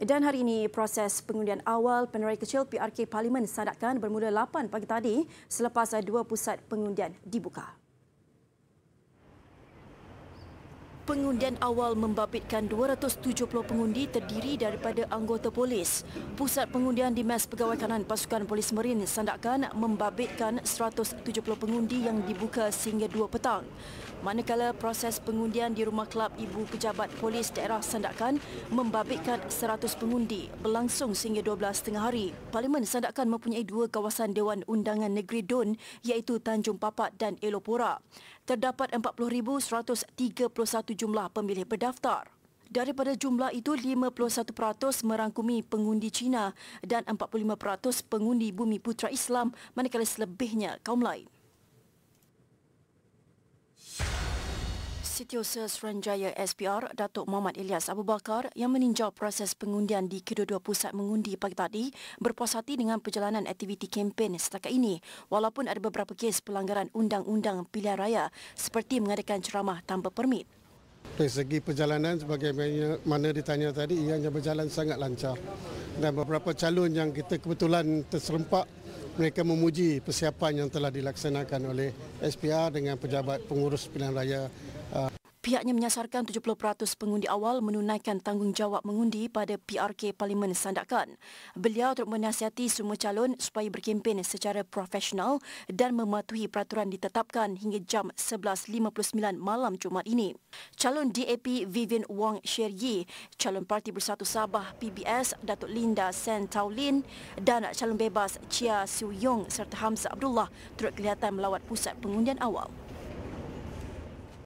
Dan hari ini proses pengundian awal penerai kecil PRK Parlimen sadakan bermula 8 pagi tadi selepas dua pusat pengundian dibuka. Pengundian awal membabitkan 270 pengundi terdiri daripada anggota polis. Pusat pengundian di Mas Pegawai Kanan Pasukan Polis Merin sandakan membabitkan 170 pengundi yang dibuka sehingga 2 petang. Manakala proses pengundian di rumah kelab ibu pejabat polis daerah Sandakan membabitkan 100 pengundi berlangsung sehingga 12 tengah hari. Parlimen Sandakan mempunyai dua kawasan Dewan Undangan Negeri Dun iaitu Tanjung Papat dan Elopora terdapat 40,131 jumlah pemilih berdaftar. Daripada jumlah itu, 51% merangkumi pengundi Cina dan 45% pengundi bumi putra Islam manakala selebihnya kaum lain. Setiausaha Seranjaya SPR Datuk Muhammad Ilyas Abu Bakar yang meninjau proses pengundian di kedua-dua pusat mengundi pagi tadi berpuas hati dengan perjalanan aktiviti kempen setakat ini walaupun ada beberapa kes pelanggaran undang-undang pilihan raya seperti mengadakan ceramah tanpa permit. Dari segi perjalanan sebagaimana mana ditanya tadi ia hanya berjalan sangat lancar dan beberapa calon yang kita kebetulan terserempak mereka memuji persiapan yang telah dilaksanakan oleh SPR dengan pejabat pengurus pilihan raya Pihaknya menyasarkan 70% pengundi awal menunaikan tanggungjawab mengundi pada PRK Parlimen Sandakan. Beliau turut menasihati semua calon supaya berkempen secara profesional dan mematuhi peraturan ditetapkan hingga jam 11.59 malam Jumaat ini. Calon DAP Vivian Wong Sher Yee, calon Parti Bersatu Sabah PBS Datuk Linda Sen Taulin dan calon bebas Chia Siu Yong serta Hamza Abdullah turut kelihatan melawat pusat pengundian awal.